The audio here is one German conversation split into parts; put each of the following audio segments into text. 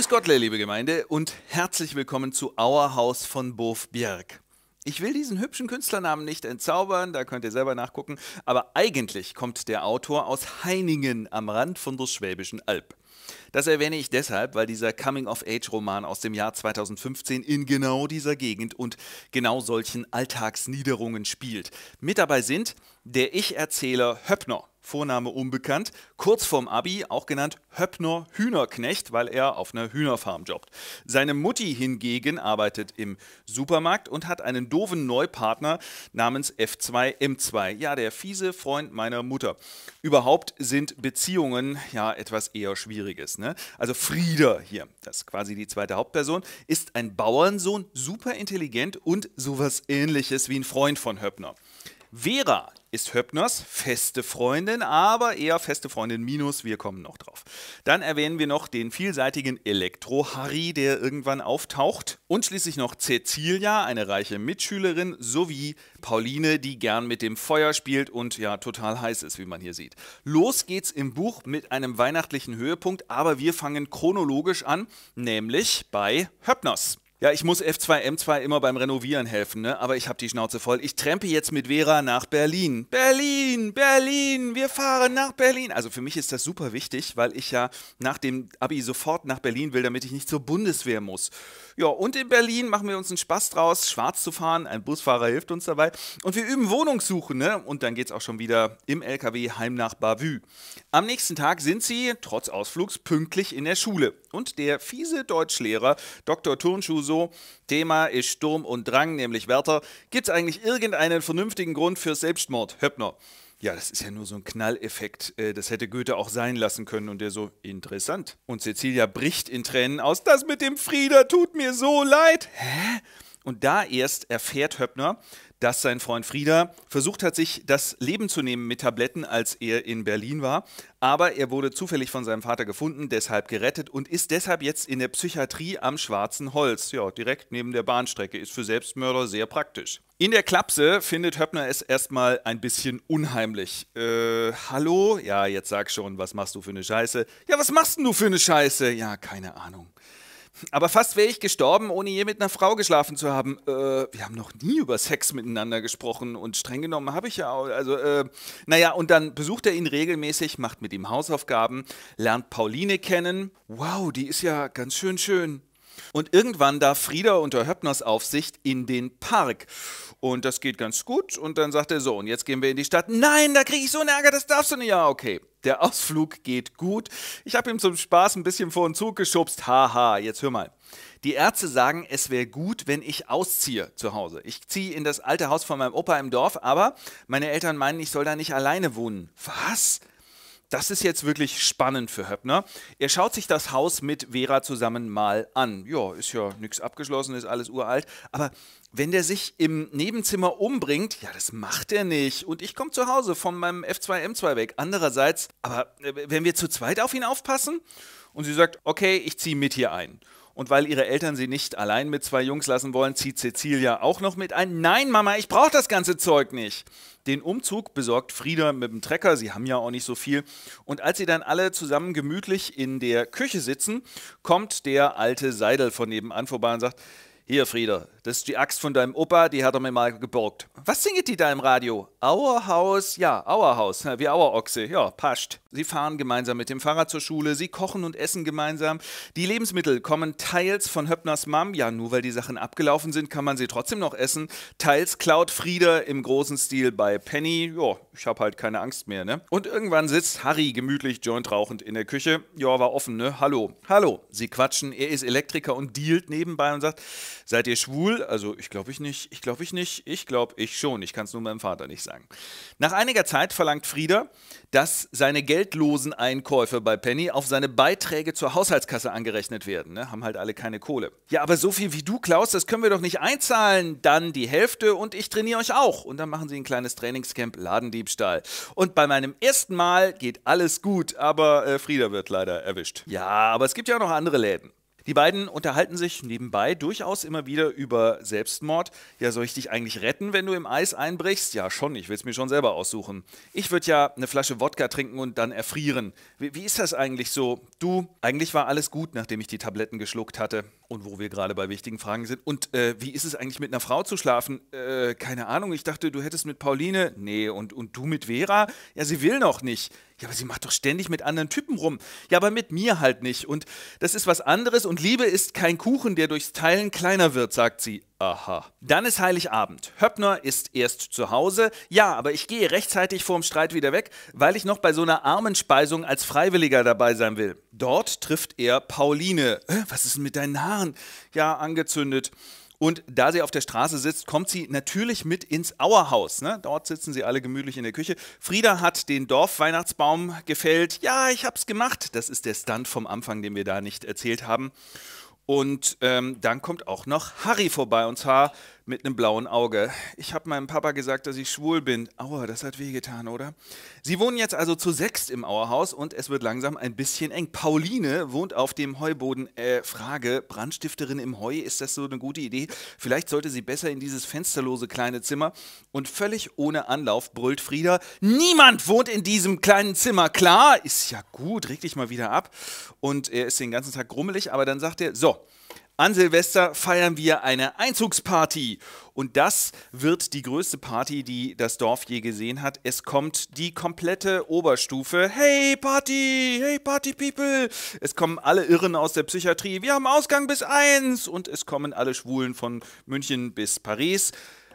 Grüß Gott, liebe Gemeinde, und herzlich willkommen zu Our House von Bof Bjerg. Ich will diesen hübschen Künstlernamen nicht entzaubern, da könnt ihr selber nachgucken, aber eigentlich kommt der Autor aus Heiningen am Rand von der Schwäbischen Alb. Das erwähne ich deshalb, weil dieser Coming-of-Age-Roman aus dem Jahr 2015 in genau dieser Gegend und genau solchen Alltagsniederungen spielt. Mit dabei sind der Ich-Erzähler Höppner, Vorname unbekannt, kurz vorm Abi auch genannt Höppner Hühnerknecht, weil er auf einer Hühnerfarm jobbt. Seine Mutti hingegen arbeitet im Supermarkt und hat einen doofen Neupartner namens F2M2. Ja, der fiese Freund meiner Mutter. Überhaupt sind Beziehungen ja etwas eher Schwieriges. Ne? Also Frieder hier, das ist quasi die zweite Hauptperson, ist ein Bauernsohn, super intelligent und sowas ähnliches wie ein Freund von Höppner. Vera, ist Höppners feste Freundin, aber eher feste Freundin minus, wir kommen noch drauf. Dann erwähnen wir noch den vielseitigen Elektro-Harry, der irgendwann auftaucht. Und schließlich noch Cecilia, eine reiche Mitschülerin, sowie Pauline, die gern mit dem Feuer spielt und ja, total heiß ist, wie man hier sieht. Los geht's im Buch mit einem weihnachtlichen Höhepunkt, aber wir fangen chronologisch an, nämlich bei Höppners. Ja, ich muss F2M2 immer beim Renovieren helfen, ne? aber ich habe die Schnauze voll. Ich trempe jetzt mit Vera nach Berlin. Berlin, Berlin, wir fahren nach Berlin. Also für mich ist das super wichtig, weil ich ja nach dem ABI sofort nach Berlin will, damit ich nicht zur Bundeswehr muss. Ja, und in Berlin machen wir uns einen Spaß draus, schwarz zu fahren. Ein Busfahrer hilft uns dabei. Und wir üben Wohnungssuche, ne? Und dann geht's auch schon wieder im LKW heim nach Bavü. Am nächsten Tag sind sie, trotz Ausflugs, pünktlich in der Schule. Und der fiese Deutschlehrer, Dr. Turnschuh, so, Thema ist Sturm und Drang, nämlich Wärter. Gibt's eigentlich irgendeinen vernünftigen Grund für Selbstmord? Höppner ja, das ist ja nur so ein Knalleffekt. Äh, das hätte Goethe auch sein lassen können. Und der so, interessant. Und Cecilia bricht in Tränen aus. Das mit dem Frieder tut mir so leid. Hä? Und da erst erfährt Höppner, dass sein Freund Frieda versucht hat, sich das Leben zu nehmen mit Tabletten, als er in Berlin war. Aber er wurde zufällig von seinem Vater gefunden, deshalb gerettet und ist deshalb jetzt in der Psychiatrie am Schwarzen Holz. Ja, direkt neben der Bahnstrecke. Ist für Selbstmörder sehr praktisch. In der Klapse findet Höppner es erstmal ein bisschen unheimlich. Äh, hallo? Ja, jetzt sag schon, was machst du für eine Scheiße? Ja, was machst denn du für eine Scheiße? Ja, keine Ahnung. Aber fast wäre ich gestorben, ohne je mit einer Frau geschlafen zu haben. Äh, wir haben noch nie über Sex miteinander gesprochen und streng genommen habe ich ja auch. Also, äh, naja, und dann besucht er ihn regelmäßig, macht mit ihm Hausaufgaben, lernt Pauline kennen. Wow, die ist ja ganz schön schön. Und irgendwann darf Frieda unter Höppners Aufsicht in den Park. Und das geht ganz gut. Und dann sagt er so, und jetzt gehen wir in die Stadt. Nein, da kriege ich so einen Ärger, das darfst du nicht. Ja, okay. Der Ausflug geht gut. Ich habe ihm zum Spaß ein bisschen vor den Zug geschubst. Haha, jetzt hör mal. Die Ärzte sagen, es wäre gut, wenn ich ausziehe zu Hause. Ich ziehe in das alte Haus von meinem Opa im Dorf, aber meine Eltern meinen, ich soll da nicht alleine wohnen. Was? das ist jetzt wirklich spannend für Höppner. Er schaut sich das Haus mit Vera zusammen mal an. Ja, ist ja nichts abgeschlossen, ist alles uralt. Aber wenn der sich im Nebenzimmer umbringt, ja, das macht er nicht. Und ich komme zu Hause von meinem F2M2 weg. Andererseits, aber äh, wenn wir zu zweit auf ihn aufpassen? Und sie sagt, okay, ich ziehe mit hier ein. Und weil ihre Eltern sie nicht allein mit zwei Jungs lassen wollen, zieht Cecilia auch noch mit ein. Nein, Mama, ich brauche das ganze Zeug nicht. Den Umzug besorgt Frieda mit dem Trecker, sie haben ja auch nicht so viel. Und als sie dann alle zusammen gemütlich in der Küche sitzen, kommt der alte Seidel von nebenan vorbei und sagt, hier Frieda, das ist die Axt von deinem Opa, die hat er mir mal geborgt. Was singet die da im Radio? Auerhaus, ja, Auerhaus, wie Auerochse, ja, passt. Sie fahren gemeinsam mit dem Fahrrad zur Schule, sie kochen und essen gemeinsam. Die Lebensmittel kommen teils von Höppners Mam, ja, nur weil die Sachen abgelaufen sind, kann man sie trotzdem noch essen. Teils klaut Frieder im großen Stil bei Penny, ja, ich hab halt keine Angst mehr, ne? Und irgendwann sitzt Harry gemütlich jointrauchend in der Küche. Ja, war offen, ne? Hallo, hallo. Sie quatschen, er ist Elektriker und dealt nebenbei und sagt, seid ihr schwul? cool. Also ich glaube ich nicht, ich glaube ich nicht, ich glaube ich schon. Ich kann es nur meinem Vater nicht sagen. Nach einiger Zeit verlangt Frieda, dass seine geldlosen Einkäufe bei Penny auf seine Beiträge zur Haushaltskasse angerechnet werden. Ne? Haben halt alle keine Kohle. Ja, aber so viel wie du, Klaus, das können wir doch nicht einzahlen. Dann die Hälfte und ich trainiere euch auch. Und dann machen sie ein kleines Trainingscamp Ladendiebstahl. Und bei meinem ersten Mal geht alles gut, aber äh, Frieda wird leider erwischt. Ja, aber es gibt ja auch noch andere Läden. Die beiden unterhalten sich nebenbei durchaus immer wieder über Selbstmord. Ja, soll ich dich eigentlich retten, wenn du im Eis einbrichst? Ja, schon, ich will es mir schon selber aussuchen. Ich würde ja eine Flasche Wodka trinken und dann erfrieren. Wie, wie, ist das eigentlich so? Du, eigentlich war alles gut, nachdem ich die Tabletten geschluckt hatte. Und wo wir gerade bei wichtigen Fragen sind. Und äh, wie ist es eigentlich mit einer Frau zu schlafen? Äh, keine Ahnung, ich dachte, du hättest mit Pauline. Nee, und, und du mit Vera? Ja, sie will noch nicht. Ja, aber sie macht doch ständig mit anderen Typen rum. Ja, aber mit mir halt nicht. Und das ist was anderes. Und Liebe ist kein Kuchen, der durchs Teilen kleiner wird, sagt sie. Aha. Dann ist Heiligabend. Höppner ist erst zu Hause. Ja, aber ich gehe rechtzeitig vorm Streit wieder weg, weil ich noch bei so einer Armenspeisung als Freiwilliger dabei sein will. Dort trifft er Pauline. Äh, was ist denn mit deinen Haaren? Ja, angezündet. Und da sie auf der Straße sitzt, kommt sie natürlich mit ins Auerhaus. Ne? Dort sitzen sie alle gemütlich in der Küche. Frieda hat den Dorfweihnachtsbaum gefällt. Ja, ich hab's gemacht. Das ist der Stunt vom Anfang, den wir da nicht erzählt haben. Und ähm, dann kommt auch noch Harry vorbei. Und zwar mit einem blauen Auge. Ich habe meinem Papa gesagt, dass ich schwul bin. Aua, das hat wehgetan, oder? Sie wohnen jetzt also zu sechst im Auerhaus und es wird langsam ein bisschen eng. Pauline wohnt auf dem Heuboden. Äh, Frage, Brandstifterin im Heu, ist das so eine gute Idee? Vielleicht sollte sie besser in dieses fensterlose kleine Zimmer. Und völlig ohne Anlauf brüllt Frieda, niemand wohnt in diesem kleinen Zimmer, klar? Ist ja gut, reg dich mal wieder ab. Und er ist den ganzen Tag grummelig, aber dann sagt er, so, an Silvester feiern wir eine Einzugsparty. Und das wird die größte Party, die das Dorf je gesehen hat. Es kommt die komplette Oberstufe. Hey Party, hey Party People. Es kommen alle Irren aus der Psychiatrie. Wir haben Ausgang bis eins. Und es kommen alle Schwulen von München bis Paris.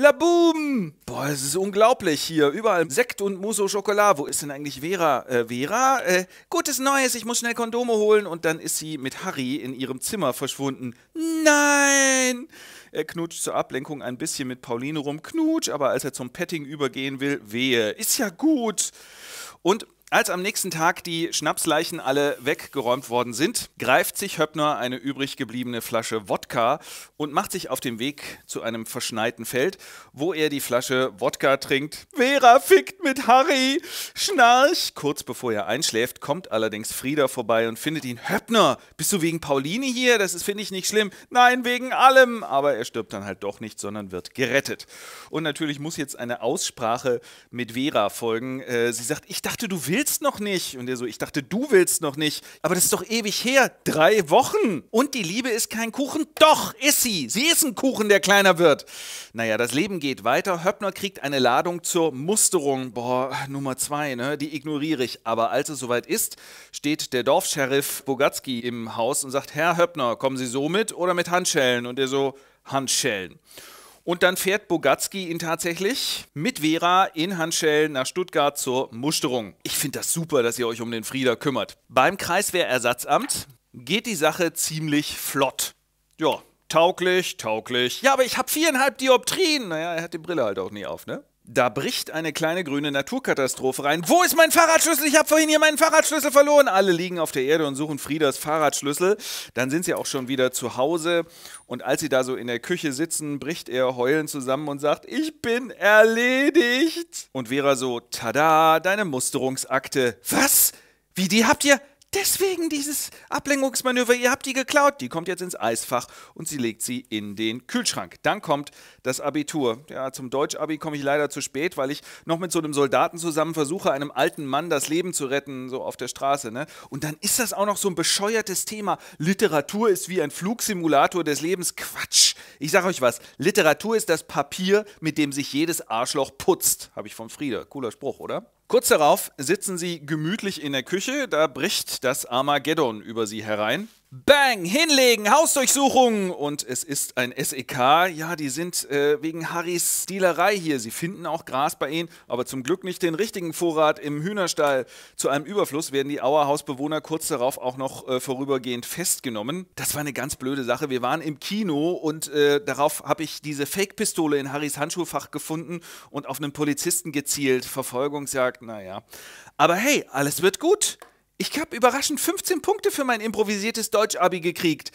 Laboom! Boah, es ist unglaublich hier. Überall Sekt und Musso Schokolade. Wo ist denn eigentlich Vera? Äh, Vera? Äh, gutes Neues, ich muss schnell Kondome holen. Und dann ist sie mit Harry in ihrem Zimmer verschwunden. Nein! Er knutscht zur Ablenkung ein bisschen mit Pauline rum. Knutsch, aber als er zum Petting übergehen will, wehe. Ist ja gut. Und als am nächsten Tag die Schnapsleichen alle weggeräumt worden sind, greift sich Höppner eine übrig gebliebene Flasche Wodka und macht sich auf den Weg zu einem verschneiten Feld, wo er die Flasche Wodka trinkt. Vera fickt mit Harry! Schnarch! Kurz bevor er einschläft, kommt allerdings Frieda vorbei und findet ihn. Höppner, bist du wegen Pauline hier? Das finde ich nicht schlimm. Nein, wegen allem! Aber er stirbt dann halt doch nicht, sondern wird gerettet. Und natürlich muss jetzt eine Aussprache mit Vera folgen. Äh, sie sagt, ich dachte, du willst willst noch nicht. Und er so, ich dachte, du willst noch nicht. Aber das ist doch ewig her. Drei Wochen. Und die Liebe ist kein Kuchen. Doch, ist sie. Sie ist ein Kuchen, der kleiner wird. Naja, das Leben geht weiter. Höppner kriegt eine Ladung zur Musterung. Boah, Nummer zwei, ne? Die ignoriere ich. Aber als es soweit ist, steht der Dorfscheriff Bogatski im Haus und sagt, Herr Höppner, kommen Sie so mit oder mit Handschellen? Und er so, Handschellen. Und dann fährt Bogatski ihn tatsächlich mit Vera in Handschellen nach Stuttgart zur Musterung. Ich finde das super, dass ihr euch um den Frieder kümmert. Beim Kreiswehrersatzamt geht die Sache ziemlich flott. Ja, tauglich, tauglich. Ja, aber ich habe viereinhalb Dioptrien. Naja, er hat die Brille halt auch nie auf, ne? Da bricht eine kleine grüne Naturkatastrophe rein. Wo ist mein Fahrradschlüssel? Ich habe vorhin hier meinen Fahrradschlüssel verloren. Alle liegen auf der Erde und suchen Frieders Fahrradschlüssel. Dann sind sie auch schon wieder zu Hause. Und als sie da so in der Küche sitzen, bricht er heulend zusammen und sagt, ich bin erledigt. Und Vera so, tada, deine Musterungsakte. Was? Wie, die habt ihr? Deswegen dieses Ablenkungsmanöver. Ihr habt die geklaut. Die kommt jetzt ins Eisfach und sie legt sie in den Kühlschrank. Dann kommt das Abitur. Ja, zum Deutsch-Abi komme ich leider zu spät, weil ich noch mit so einem Soldaten zusammen versuche, einem alten Mann das Leben zu retten, so auf der Straße. Ne? Und dann ist das auch noch so ein bescheuertes Thema. Literatur ist wie ein Flugsimulator des Lebens. Quatsch. Ich sage euch was. Literatur ist das Papier, mit dem sich jedes Arschloch putzt. Habe ich von Frieder. Cooler Spruch, oder? Kurz darauf sitzen sie gemütlich in der Küche, da bricht das Armageddon über sie herein. Bang, hinlegen, Hausdurchsuchung. Und es ist ein SEK. Ja, die sind äh, wegen Harrys Dealerei hier. Sie finden auch Gras bei ihnen, aber zum Glück nicht den richtigen Vorrat im Hühnerstall. Zu einem Überfluss werden die Auerhausbewohner kurz darauf auch noch äh, vorübergehend festgenommen. Das war eine ganz blöde Sache. Wir waren im Kino und äh, darauf habe ich diese Fake-Pistole in Harrys Handschuhfach gefunden und auf einen Polizisten gezielt. Verfolgungsjagd, naja. Aber hey, alles wird gut. Ich habe überraschend 15 Punkte für mein improvisiertes Deutsch-Abi gekriegt.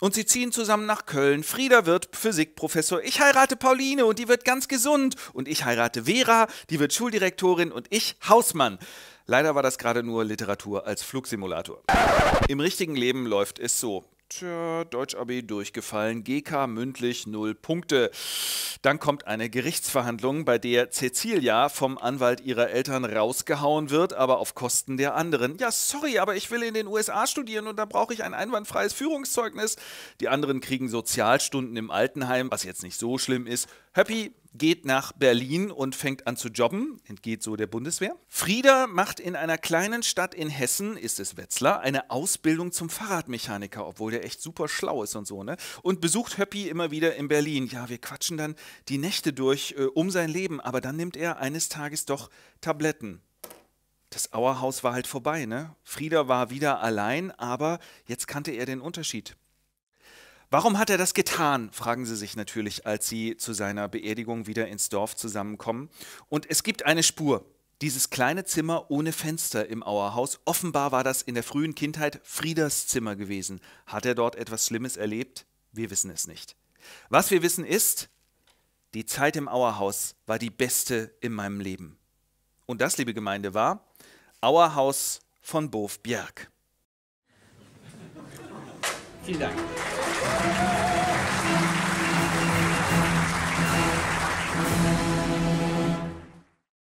Und sie ziehen zusammen nach Köln. Frieda wird Physikprofessor. Ich heirate Pauline und die wird ganz gesund. Und ich heirate Vera, die wird Schuldirektorin und ich Hausmann. Leider war das gerade nur Literatur als Flugsimulator. Im richtigen Leben läuft es so. Tja, Deutsch AB durchgefallen, GK mündlich null Punkte. Dann kommt eine Gerichtsverhandlung, bei der Cecilia vom Anwalt ihrer Eltern rausgehauen wird, aber auf Kosten der anderen. Ja, sorry, aber ich will in den USA studieren und da brauche ich ein einwandfreies Führungszeugnis. Die anderen kriegen Sozialstunden im Altenheim, was jetzt nicht so schlimm ist. Happy, geht nach Berlin und fängt an zu jobben, entgeht so der Bundeswehr. Frieda macht in einer kleinen Stadt in Hessen, ist es Wetzlar, eine Ausbildung zum Fahrradmechaniker, obwohl der echt super schlau ist und so, ne? Und besucht Höppi immer wieder in Berlin. Ja, wir quatschen dann die Nächte durch äh, um sein Leben, aber dann nimmt er eines Tages doch Tabletten. Das Auerhaus war halt vorbei, ne? Frieda war wieder allein, aber jetzt kannte er den Unterschied. Warum hat er das getan, fragen sie sich natürlich, als sie zu seiner Beerdigung wieder ins Dorf zusammenkommen. Und es gibt eine Spur. Dieses kleine Zimmer ohne Fenster im Auerhaus, offenbar war das in der frühen Kindheit Frieders Zimmer gewesen. Hat er dort etwas Schlimmes erlebt? Wir wissen es nicht. Was wir wissen ist, die Zeit im Auerhaus war die beste in meinem Leben. Und das, liebe Gemeinde, war Auerhaus von Bof Bjerg. Vielen Dank. Thank you.